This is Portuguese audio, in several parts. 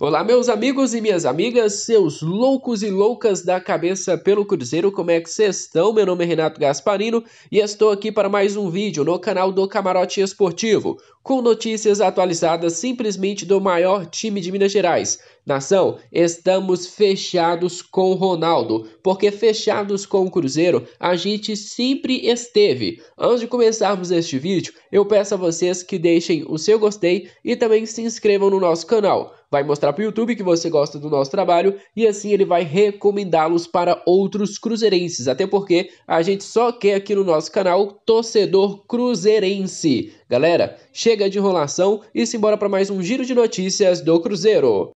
Olá, meus amigos e minhas amigas, seus loucos e loucas da cabeça pelo Cruzeiro, como é que vocês estão? Meu nome é Renato Gasparino e estou aqui para mais um vídeo no canal do Camarote Esportivo com notícias atualizadas simplesmente do maior time de Minas Gerais. Nação, estamos fechados com o Ronaldo, porque fechados com o Cruzeiro a gente sempre esteve. Antes de começarmos este vídeo, eu peço a vocês que deixem o seu gostei e também se inscrevam no nosso canal. Vai mostrar para o YouTube que você gosta do nosso trabalho e assim ele vai recomendá-los para outros cruzeirenses, até porque a gente só quer aqui no nosso canal torcedor cruzeirense. Galera, chega chega de enrolação e simbora para mais um giro de notícias do Cruzeiro.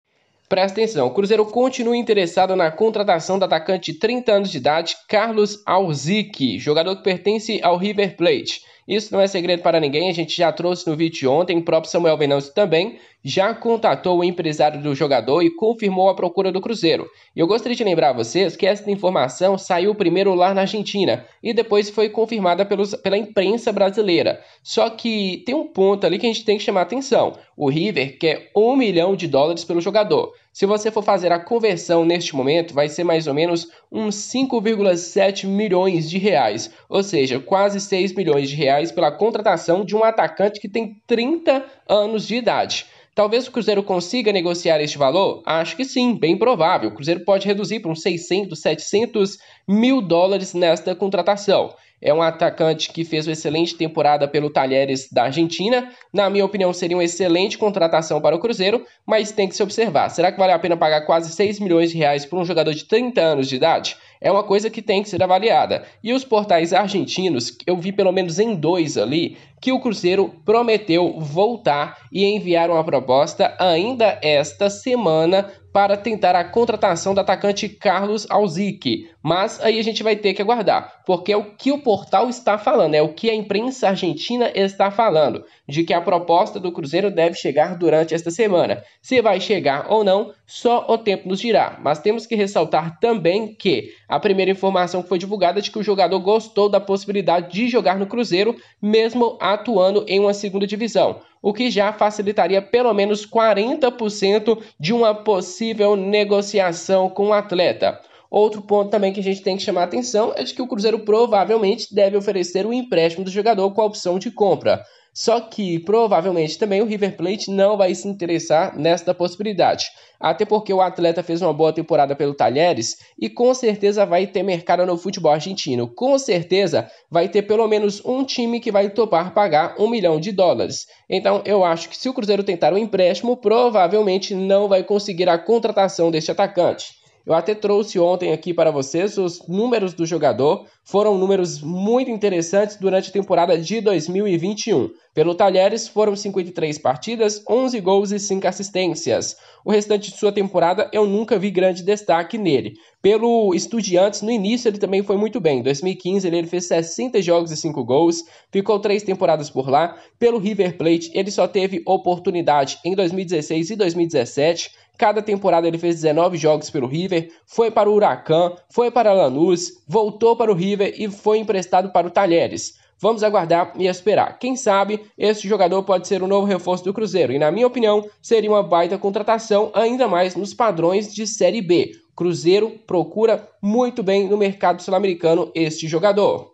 Presta atenção, o Cruzeiro continua interessado na contratação do atacante de 30 anos de idade, Carlos Alzic, jogador que pertence ao River Plate. Isso não é segredo para ninguém, a gente já trouxe no vídeo ontem, o próprio Samuel Venâncio também, já contatou o empresário do jogador e confirmou a procura do Cruzeiro. E eu gostaria de lembrar a vocês que esta informação saiu primeiro lá na Argentina e depois foi confirmada pelos, pela imprensa brasileira. Só que tem um ponto ali que a gente tem que chamar atenção. O River quer 1 milhão de dólares pelo jogador. Se você for fazer a conversão neste momento, vai ser mais ou menos uns 5,7 milhões de reais, ou seja, quase 6 milhões de reais pela contratação de um atacante que tem 30 anos de idade. Talvez o Cruzeiro consiga negociar este valor? Acho que sim, bem provável. O Cruzeiro pode reduzir para uns 600, 700 mil dólares nesta contratação. É um atacante que fez uma excelente temporada pelo Talheres da Argentina. Na minha opinião, seria uma excelente contratação para o Cruzeiro, mas tem que se observar. Será que vale a pena pagar quase 6 milhões de reais por um jogador de 30 anos de idade? É uma coisa que tem que ser avaliada. E os portais argentinos, eu vi pelo menos em dois ali, que o Cruzeiro prometeu voltar e enviar uma proposta ainda esta semana para tentar a contratação do atacante Carlos Alzic. Mas aí a gente vai ter que aguardar, porque é o que o portal está falando, é o que a imprensa argentina está falando, de que a proposta do Cruzeiro deve chegar durante esta semana. Se vai chegar ou não, só o tempo nos dirá. Mas temos que ressaltar também que a primeira informação que foi divulgada é de que o jogador gostou da possibilidade de jogar no Cruzeiro, mesmo a atuando em uma segunda divisão, o que já facilitaria pelo menos 40% de uma possível negociação com o atleta. Outro ponto também que a gente tem que chamar atenção é de que o Cruzeiro provavelmente deve oferecer o um empréstimo do jogador com a opção de compra. Só que provavelmente também o River Plate não vai se interessar nesta possibilidade. Até porque o atleta fez uma boa temporada pelo Talheres e com certeza vai ter mercado no futebol argentino. Com certeza vai ter pelo menos um time que vai topar pagar um milhão de dólares. Então eu acho que se o Cruzeiro tentar o um empréstimo, provavelmente não vai conseguir a contratação deste atacante. Eu até trouxe ontem aqui para vocês os números do jogador, foram números muito interessantes durante a temporada de 2021. Pelo Talheres foram 53 partidas, 11 gols e 5 assistências. O restante de sua temporada eu nunca vi grande destaque nele. Pelo Estudiantes, no início ele também foi muito bem. Em 2015 ele fez 60 jogos e 5 gols, ficou 3 temporadas por lá. Pelo River Plate, ele só teve oportunidade em 2016 e 2017 Cada temporada ele fez 19 jogos pelo River, foi para o Huracan, foi para Lanús, voltou para o River e foi emprestado para o Talheres. Vamos aguardar e esperar. Quem sabe esse jogador pode ser o um novo reforço do Cruzeiro e, na minha opinião, seria uma baita contratação, ainda mais nos padrões de Série B. Cruzeiro procura muito bem no mercado sul-americano este jogador.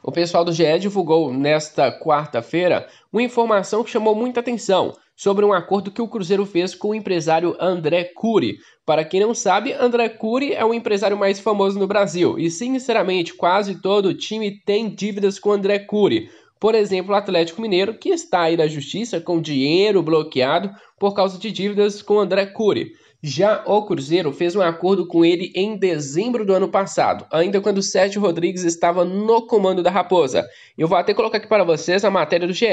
O pessoal do GE divulgou nesta quarta-feira uma informação que chamou muita atenção sobre um acordo que o Cruzeiro fez com o empresário André Cury. Para quem não sabe, André Cury é o empresário mais famoso no Brasil e, sinceramente, quase todo time tem dívidas com André Cury. Por exemplo, o Atlético Mineiro, que está aí na justiça com dinheiro bloqueado por causa de dívidas com André Cury. Já o Cruzeiro fez um acordo com ele em dezembro do ano passado, ainda quando Sérgio Rodrigues estava no comando da Raposa. Eu vou até colocar aqui para vocês a matéria do GE.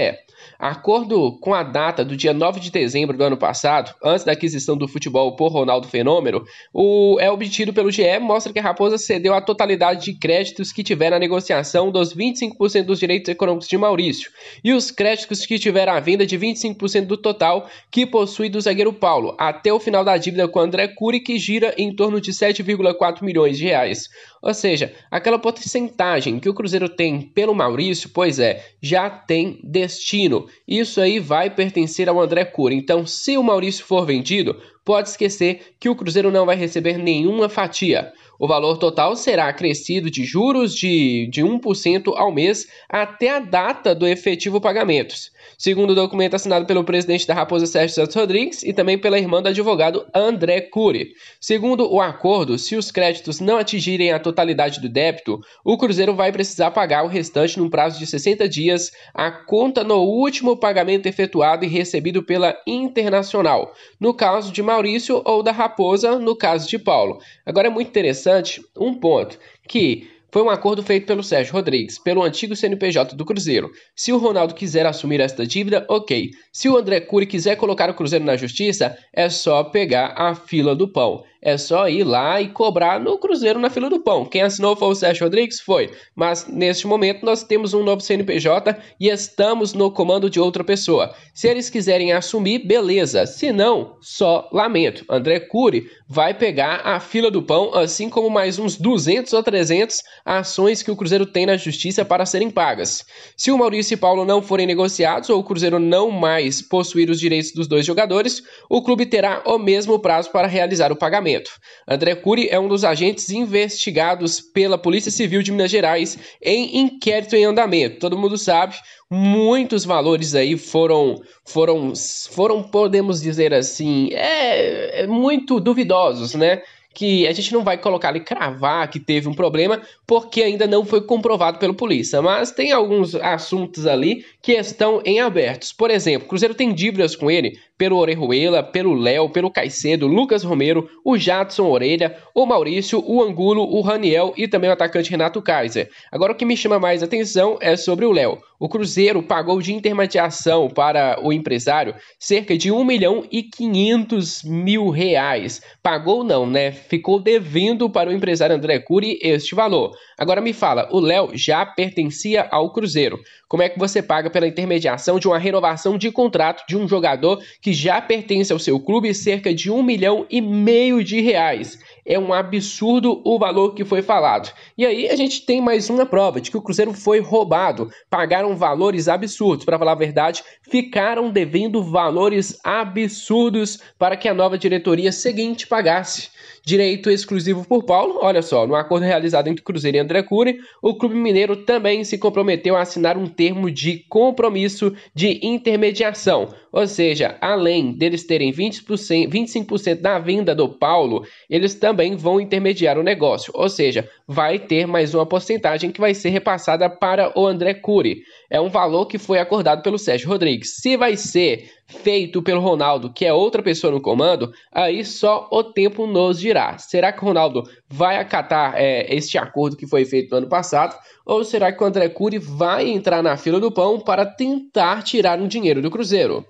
Acordo com a data do dia 9 de dezembro do ano passado, antes da aquisição do futebol por Ronaldo Fenômeno, o é obtido pelo GE mostra que a Raposa cedeu a totalidade de créditos que tiver na negociação dos 25% dos direitos econômicos de Maurício e os créditos que tiver à venda de 25% do total que possui do zagueiro Paulo até o final da dívida dívida com André Cury que gira em torno de 7,4 milhões de reais. Ou seja, aquela porcentagem que o Cruzeiro tem pelo Maurício, pois é, já tem destino. Isso aí vai pertencer ao André Cura. Então, se o Maurício for vendido, pode esquecer que o Cruzeiro não vai receber nenhuma fatia. O valor total será acrescido de juros de, de 1% ao mês até a data do efetivo pagamento. Segundo o documento assinado pelo presidente da Raposa Sérgio Santos Rodrigues e também pela irmã do advogado André Cury. Segundo o acordo, se os créditos não atingirem a totalidade do débito, o Cruzeiro vai precisar pagar o restante num prazo de 60 dias a conta no último pagamento efetuado e recebido pela Internacional, no caso de Maurício, ou da Raposa, no caso de Paulo. Agora é muito interessante um ponto que foi um acordo feito pelo Sérgio Rodrigues, pelo antigo CNPJ do Cruzeiro. Se o Ronaldo quiser assumir esta dívida, ok. Se o André Cury quiser colocar o Cruzeiro na justiça, é só pegar a fila do pão. É só ir lá e cobrar no Cruzeiro na fila do pão. Quem assinou foi o Sérgio Rodrigues? Foi. Mas neste momento nós temos um novo CNPJ e estamos no comando de outra pessoa. Se eles quiserem assumir, beleza. Se não, só lamento. André Cury vai pegar a fila do pão, assim como mais uns 200 ou 300 ações que o Cruzeiro tem na justiça para serem pagas. Se o Maurício e Paulo não forem negociados ou o Cruzeiro não mais possuir os direitos dos dois jogadores, o clube terá o mesmo prazo para realizar o pagamento julgamento. André Cury é um dos agentes investigados pela Polícia Civil de Minas Gerais em inquérito em andamento. Todo mundo sabe, muitos valores aí foram, foram, foram podemos dizer assim, é, é muito duvidosos, né? que a gente não vai colocar ali cravar que teve um problema, porque ainda não foi comprovado pela polícia. Mas tem alguns assuntos ali que estão em abertos. Por exemplo, o Cruzeiro tem dívidas com ele pelo Orejuela, pelo Léo, pelo Caicedo, Lucas Romero, o Jadson Orelha, o Maurício, o Angulo, o Raniel e também o atacante Renato Kaiser. Agora o que me chama mais atenção é sobre o Léo. O Cruzeiro pagou de intermediação para o empresário cerca de 1 milhão e 500 mil reais. Pagou não, né? Ficou devendo para o empresário André Cury este valor. Agora me fala, o Léo já pertencia ao Cruzeiro. Como é que você paga pela intermediação de uma renovação de contrato de um jogador que já pertence ao seu clube cerca de 1 milhão e meio de reais? É um absurdo o valor que foi falado. E aí a gente tem mais uma prova de que o Cruzeiro foi roubado. Pagaram valores absurdos, para falar a verdade, ficaram devendo valores absurdos para que a nova diretoria seguinte pagasse. Direito exclusivo por Paulo. Olha só, no acordo realizado entre Cruzeiro e André Cury, o Clube Mineiro também se comprometeu a assinar um termo de compromisso de intermediação. Ou seja, além deles terem 20%, 25% da venda do Paulo, eles também vão intermediar o negócio. Ou seja, vai ter mais uma porcentagem que vai ser repassada para o André Cury é um valor que foi acordado pelo Sérgio Rodrigues. Se vai ser feito pelo Ronaldo, que é outra pessoa no comando, aí só o tempo nos dirá. Será que o Ronaldo vai acatar é, este acordo que foi feito no ano passado? Ou será que o André Cury vai entrar na fila do pão para tentar tirar um dinheiro do Cruzeiro?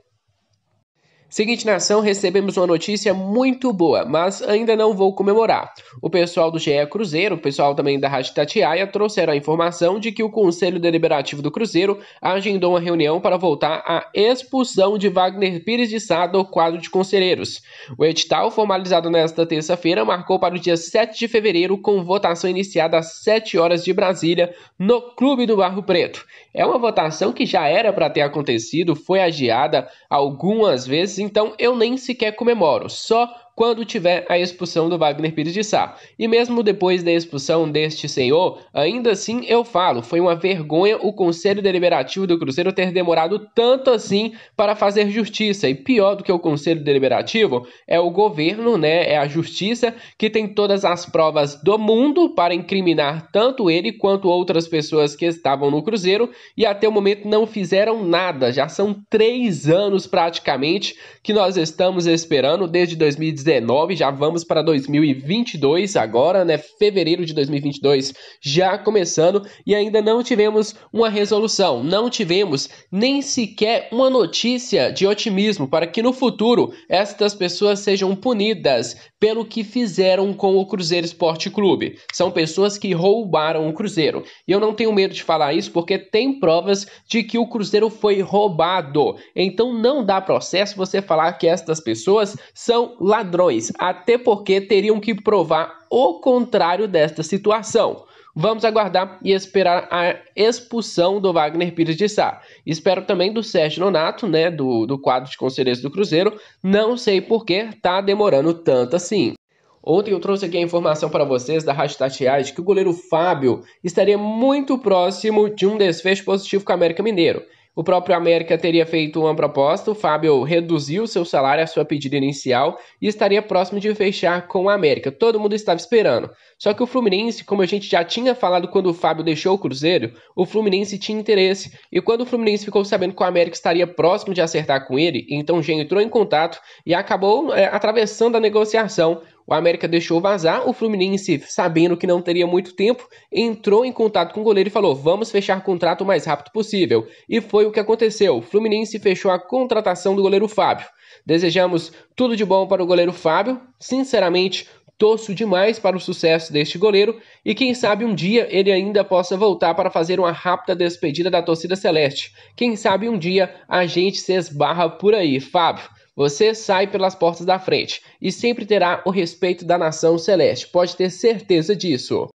Seguinte nação, recebemos uma notícia muito boa, mas ainda não vou comemorar. O pessoal do GE Cruzeiro, o pessoal também da Rádio Tatiaia, trouxeram a informação de que o Conselho Deliberativo do Cruzeiro agendou uma reunião para voltar à expulsão de Wagner Pires de Sá do quadro de conselheiros. O edital, formalizado nesta terça-feira, marcou para o dia 7 de fevereiro, com votação iniciada às 7 horas de Brasília, no Clube do Barro Preto. É uma votação que já era para ter acontecido, foi adiada algumas vezes então eu nem sequer comemoro, só quando tiver a expulsão do Wagner Pires de Sá. E mesmo depois da expulsão deste senhor, ainda assim eu falo, foi uma vergonha o Conselho Deliberativo do Cruzeiro ter demorado tanto assim para fazer justiça. E pior do que o Conselho Deliberativo é o governo, né? É a justiça que tem todas as provas do mundo para incriminar tanto ele quanto outras pessoas que estavam no Cruzeiro e até o momento não fizeram nada. Já são três anos praticamente que nós estamos esperando desde 2019 2019, já vamos para 2022 agora, né? Fevereiro de 2022 já começando e ainda não tivemos uma resolução, não tivemos nem sequer uma notícia de otimismo para que no futuro estas pessoas sejam punidas pelo que fizeram com o Cruzeiro Esporte Clube. São pessoas que roubaram o Cruzeiro. E eu não tenho medo de falar isso porque tem provas de que o Cruzeiro foi roubado. Então não dá processo você falar que estas pessoas são ladrões, até porque teriam que provar o contrário desta situação. Vamos aguardar e esperar a expulsão do Wagner Pires de Sá. Espero também do Sérgio Nonato, né, do, do quadro de conselheiros do Cruzeiro. Não sei por que tá demorando tanto assim. Ontem eu trouxe aqui a informação para vocês da Rádio Tatiais que o goleiro Fábio estaria muito próximo de um desfecho positivo com o América Mineiro. O próprio América teria feito uma proposta, o Fábio reduziu seu salário à sua pedida inicial e estaria próximo de fechar com o América. Todo mundo estava esperando. Só que o Fluminense, como a gente já tinha falado quando o Fábio deixou o Cruzeiro, o Fluminense tinha interesse. E quando o Fluminense ficou sabendo que o América estaria próximo de acertar com ele, então já entrou em contato e acabou é, atravessando a negociação. O América deixou vazar, o Fluminense, sabendo que não teria muito tempo, entrou em contato com o goleiro e falou: "Vamos fechar contrato o mais rápido possível". E foi o que aconteceu. O Fluminense fechou a contratação do goleiro Fábio. Desejamos tudo de bom para o goleiro Fábio. Sinceramente, torço demais para o sucesso deste goleiro e quem sabe um dia ele ainda possa voltar para fazer uma rápida despedida da torcida celeste. Quem sabe um dia a gente se esbarra por aí, Fábio. Você sai pelas portas da frente e sempre terá o respeito da nação celeste, pode ter certeza disso.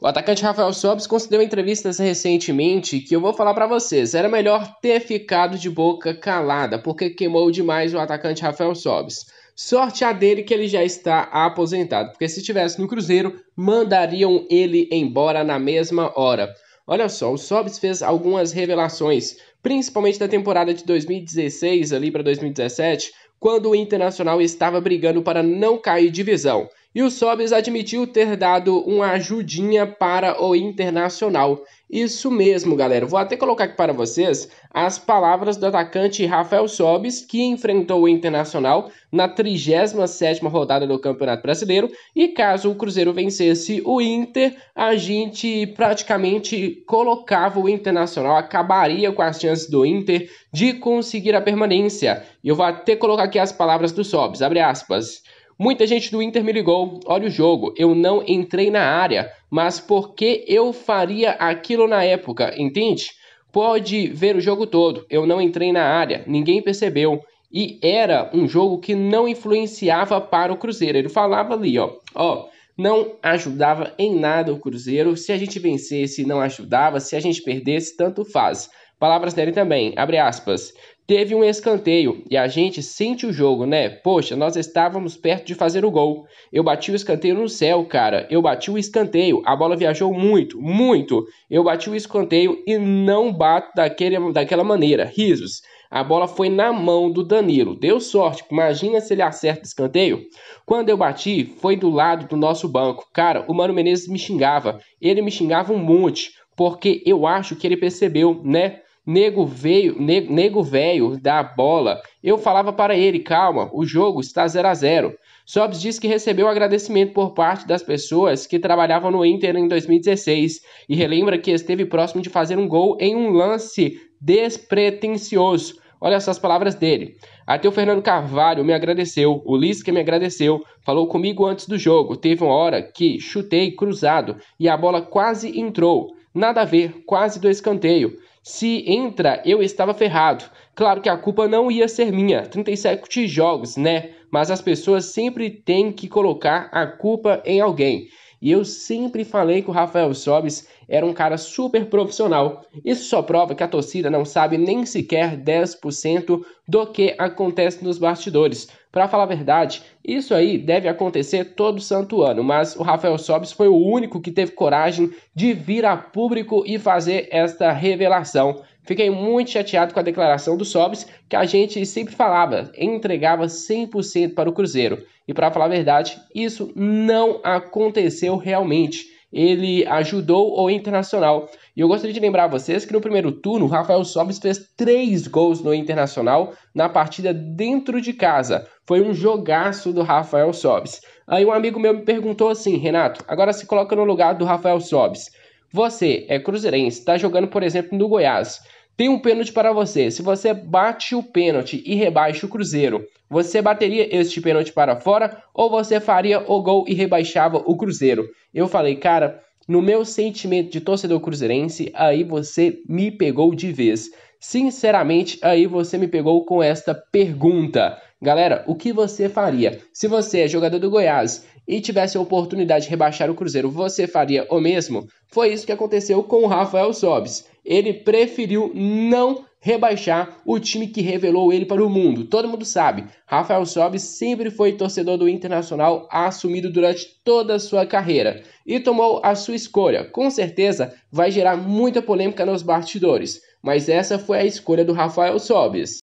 O atacante Rafael Sobis concedeu entrevistas recentemente que eu vou falar para vocês. Era melhor ter ficado de boca calada, porque queimou demais o atacante Rafael Sobis. Sorte a dele que ele já está aposentado, porque se estivesse no Cruzeiro, mandariam ele embora na mesma hora. Olha só, o Sobis fez algumas revelações, principalmente da temporada de 2016 ali para 2017, quando o Internacional estava brigando para não cair divisão. E o Sobis admitiu ter dado uma ajudinha para o Internacional. Isso mesmo, galera. Vou até colocar aqui para vocês as palavras do atacante Rafael Sobis, que enfrentou o Internacional na 37ª rodada do Campeonato Brasileiro. E caso o Cruzeiro vencesse o Inter, a gente praticamente colocava o Internacional, acabaria com as chances do Inter de conseguir a permanência. E eu vou até colocar aqui as palavras do Sobis, abre aspas. Muita gente do Inter me ligou. Olha o jogo, eu não entrei na área, mas por que eu faria aquilo na época, entende? Pode ver o jogo todo. Eu não entrei na área, ninguém percebeu. E era um jogo que não influenciava para o Cruzeiro. Ele falava ali, ó, ó, não ajudava em nada o Cruzeiro. Se a gente vencesse, não ajudava. Se a gente perdesse, tanto faz. Palavras dele também, abre aspas. Teve um escanteio e a gente sente o jogo, né? Poxa, nós estávamos perto de fazer o gol. Eu bati o escanteio no céu, cara. Eu bati o escanteio. A bola viajou muito, muito. Eu bati o escanteio e não bato daquele, daquela maneira. Risos. A bola foi na mão do Danilo. Deu sorte. Imagina se ele acerta o escanteio. Quando eu bati, foi do lado do nosso banco. Cara, o Mano Menezes me xingava. Ele me xingava um monte porque eu acho que ele percebeu, né? Nego veio, ne, nego velho da bola. Eu falava para ele, calma, o jogo está 0 a 0. Sobs diz que recebeu agradecimento por parte das pessoas que trabalhavam no Inter em 2016 e relembra que esteve próximo de fazer um gol em um lance despretensioso. Olha essas palavras dele. Até o Fernando Carvalho me agradeceu, o Lisca me agradeceu, falou comigo antes do jogo. Teve uma hora que chutei cruzado e a bola quase entrou. Nada a ver, quase do escanteio. Se entra, eu estava ferrado. Claro que a culpa não ia ser minha. 37 jogos, né? Mas as pessoas sempre têm que colocar a culpa em alguém. E eu sempre falei que o Rafael Sobis era um cara super profissional. Isso só prova que a torcida não sabe nem sequer 10% do que acontece nos bastidores. Para falar a verdade, isso aí deve acontecer todo santo ano, mas o Rafael Sobis foi o único que teve coragem de vir a público e fazer esta revelação. Fiquei muito chateado com a declaração do Sobis, que a gente sempre falava, entregava 100% para o Cruzeiro. E para falar a verdade, isso não aconteceu realmente ele ajudou o Internacional. E eu gostaria de lembrar a vocês que no primeiro turno, o Rafael Sobis fez três gols no Internacional na partida dentro de casa. Foi um jogaço do Rafael Sobis. Aí um amigo meu me perguntou assim, Renato, agora se coloca no lugar do Rafael Sobis. Você é cruzeirense, está jogando, por exemplo, no Goiás. Tem um pênalti para você. Se você bate o pênalti e rebaixa o Cruzeiro, você bateria este pênalti para fora ou você faria o gol e rebaixava o Cruzeiro? Eu falei, cara, no meu sentimento de torcedor cruzeirense, aí você me pegou de vez. Sinceramente, aí você me pegou com esta pergunta. Galera, o que você faria? Se você é jogador do Goiás e tivesse a oportunidade de rebaixar o Cruzeiro, você faria o mesmo? Foi isso que aconteceu com o Rafael Sobis. Ele preferiu não rebaixar o time que revelou ele para o mundo. Todo mundo sabe, Rafael Sobis sempre foi torcedor do Internacional assumido durante toda a sua carreira e tomou a sua escolha. Com certeza vai gerar muita polêmica nos bastidores, mas essa foi a escolha do Rafael Sobis.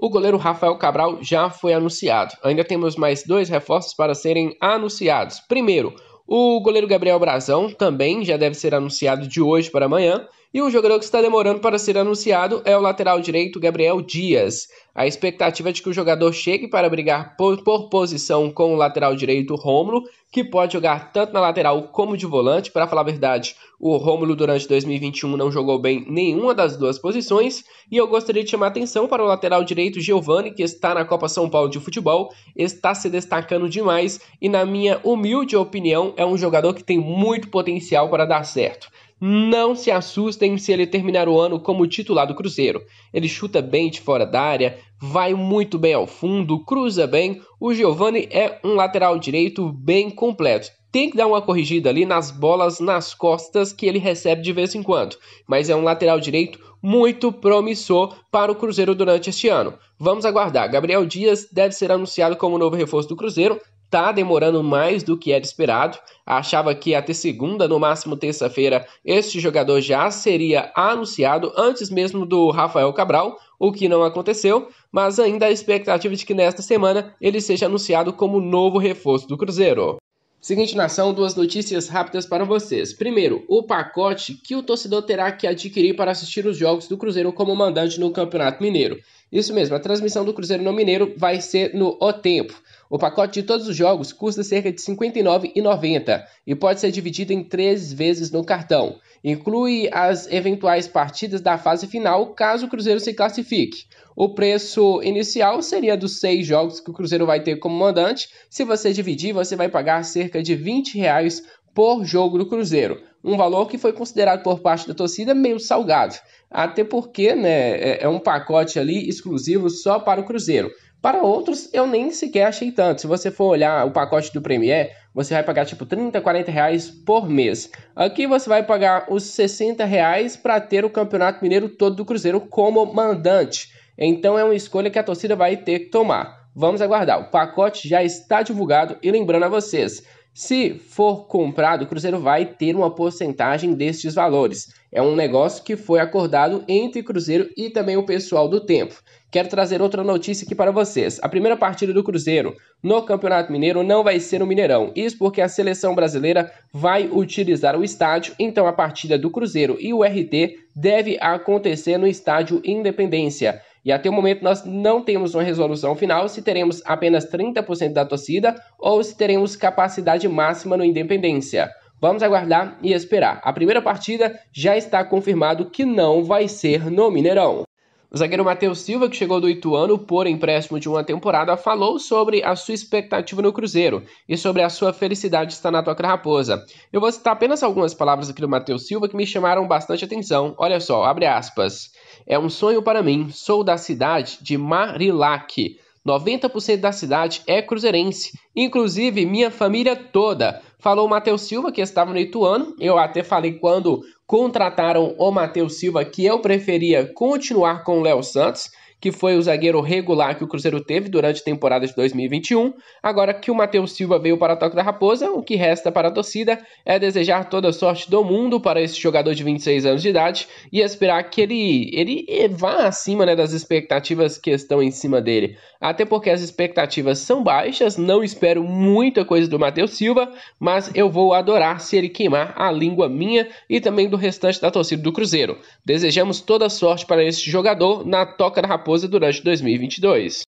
O goleiro Rafael Cabral já foi anunciado. Ainda temos mais dois reforços para serem anunciados. Primeiro, o goleiro Gabriel Brazão também já deve ser anunciado de hoje para amanhã. E um jogador que está demorando para ser anunciado é o lateral direito Gabriel Dias. A expectativa é de que o jogador chegue para brigar por, por posição com o lateral direito Rômulo, que pode jogar tanto na lateral como de volante. Para falar a verdade, o Rômulo durante 2021 não jogou bem nenhuma das duas posições. E eu gostaria de chamar atenção para o lateral direito Giovani, que está na Copa São Paulo de Futebol, está se destacando demais e, na minha humilde opinião, é um jogador que tem muito potencial para dar certo. Não se assustem se ele terminar o ano como titular do Cruzeiro. Ele chuta bem de fora da área, vai muito bem ao fundo, cruza bem. O Giovani é um lateral direito bem completo. Tem que dar uma corrigida ali nas bolas nas costas que ele recebe de vez em quando, mas é um lateral direito muito promissor para o Cruzeiro durante este ano. Vamos aguardar. Gabriel Dias deve ser anunciado como novo reforço do Cruzeiro tá demorando mais do que era esperado. Achava que até segunda, no máximo terça-feira, este jogador já seria anunciado antes mesmo do Rafael Cabral, o que não aconteceu, mas ainda há expectativa de que nesta semana ele seja anunciado como novo reforço do Cruzeiro. Seguinte nação, duas notícias rápidas para vocês. Primeiro, o pacote que o torcedor terá que adquirir para assistir os jogos do Cruzeiro como mandante no Campeonato Mineiro. Isso mesmo, a transmissão do Cruzeiro no Mineiro vai ser no O Tempo. O pacote de todos os jogos custa cerca de R$ 59,90 e pode ser dividido em três vezes no cartão. Inclui as eventuais partidas da fase final caso o Cruzeiro se classifique. O preço inicial seria dos seis jogos que o Cruzeiro vai ter como mandante. Se você dividir, você vai pagar cerca de R$ 20 reais por jogo do Cruzeiro. Um valor que foi considerado por parte da torcida meio salgado. Até porque né, é, é um pacote ali exclusivo só para o Cruzeiro. Para outros, eu nem sequer achei tanto. Se você for olhar o pacote do Premiere, você vai pagar tipo 30, 40 reais por mês. Aqui você vai pagar os 60 reais para ter o Campeonato Mineiro todo do Cruzeiro como mandante. Então é uma escolha que a torcida vai ter que tomar. Vamos aguardar. O pacote já está divulgado e lembrando a vocês, se for comprado, o Cruzeiro vai ter uma porcentagem destes valores. É um negócio que foi acordado entre Cruzeiro e também o pessoal do tempo. Quero trazer outra notícia aqui para vocês. A primeira partida do Cruzeiro no Campeonato Mineiro não vai ser no Mineirão. Isso porque a seleção brasileira vai utilizar o estádio, então a partida do Cruzeiro e o RT deve acontecer no estádio Independência. E até o momento nós não temos uma resolução final se teremos apenas 30% da torcida ou se teremos capacidade máxima no Independência. Vamos aguardar e esperar. A primeira partida já está confirmado que não vai ser no Mineirão. O zagueiro Matheus Silva, que chegou do Ituano por empréstimo de uma temporada, falou sobre a sua expectativa no Cruzeiro e sobre a sua felicidade de estar na Toca Raposa. Eu vou citar apenas algumas palavras aqui do Matheus Silva que me chamaram bastante atenção. Olha só, abre aspas. É um sonho para mim, sou da cidade de Marilac. 90% da cidade é cruzeirense, inclusive minha família toda. Falou o Matheus Silva, que estava no Ituano. Eu até falei quando contrataram o Matheus Silva que eu preferia continuar com o Léo Santos que foi o zagueiro regular que o Cruzeiro teve durante a temporada de 2021. Agora que o Matheus Silva veio para a Toca da Raposa, o que resta para a torcida é desejar toda a sorte do mundo para esse jogador de 26 anos de idade e esperar que ele, ele vá acima né, das expectativas que estão em cima dele. Até porque as expectativas são baixas, não espero muita coisa do Matheus Silva, mas eu vou adorar se ele queimar a língua minha e também do restante da torcida do Cruzeiro. Desejamos toda a sorte para esse jogador na Toca da Raposa Raposa durante 2022.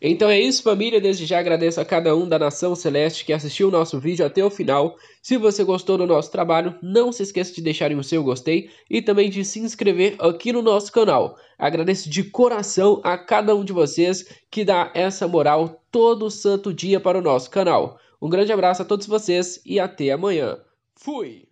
Então é isso, família. Desde já agradeço a cada um da Nação Celeste que assistiu o nosso vídeo até o final. Se você gostou do nosso trabalho, não se esqueça de deixar o seu gostei e também de se inscrever aqui no nosso canal. Agradeço de coração a cada um de vocês que dá essa moral todo santo dia para o nosso canal. Um grande abraço a todos vocês e até amanhã. Fui!